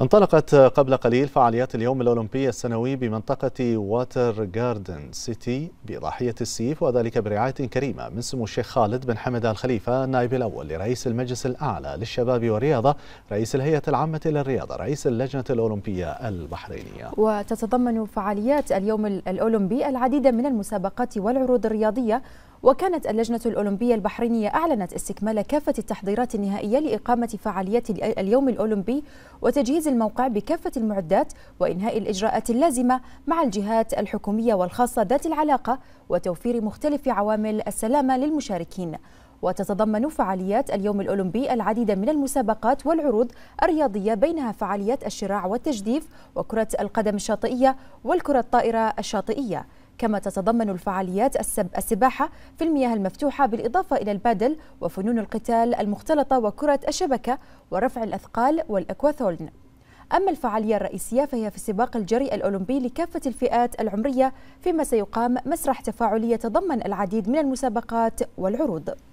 انطلقت قبل قليل فعاليات اليوم الأولمبي السنوي بمنطقة واتر جاردن سيتي بضاحية السيف وذلك برعاية كريمة من سمو الشيخ خالد بن حمد الخليفة النائب الأول لرئيس المجلس الأعلى للشباب والرياضة رئيس الهيئة العامة للرياضة رئيس اللجنة الأولمبية البحرينية وتتضمن فعاليات اليوم الأولمبي العديد من المسابقات والعروض الرياضية وكانت اللجنة الأولمبية البحرينية أعلنت استكمال كافة التحضيرات النهائية لإقامة فعاليات اليوم الأولمبي وتجهيز الموقع بكافة المعدات وإنهاء الإجراءات اللازمة مع الجهات الحكومية والخاصة ذات العلاقة وتوفير مختلف عوامل السلامة للمشاركين وتتضمن فعاليات اليوم الأولمبي العديد من المسابقات والعروض الرياضية بينها فعاليات الشراع والتجديف وكرة القدم الشاطئية والكرة الطائرة الشاطئية كما تتضمن الفعاليات السباحة في المياه المفتوحة بالإضافة إلى البادل وفنون القتال المختلطة وكرة الشبكة ورفع الأثقال والأكواثولن أما الفعالية الرئيسية فهي في سباق الجري الأولمبي لكافة الفئات العمرية فيما سيقام مسرح تفاعلي يتضمن العديد من المسابقات والعروض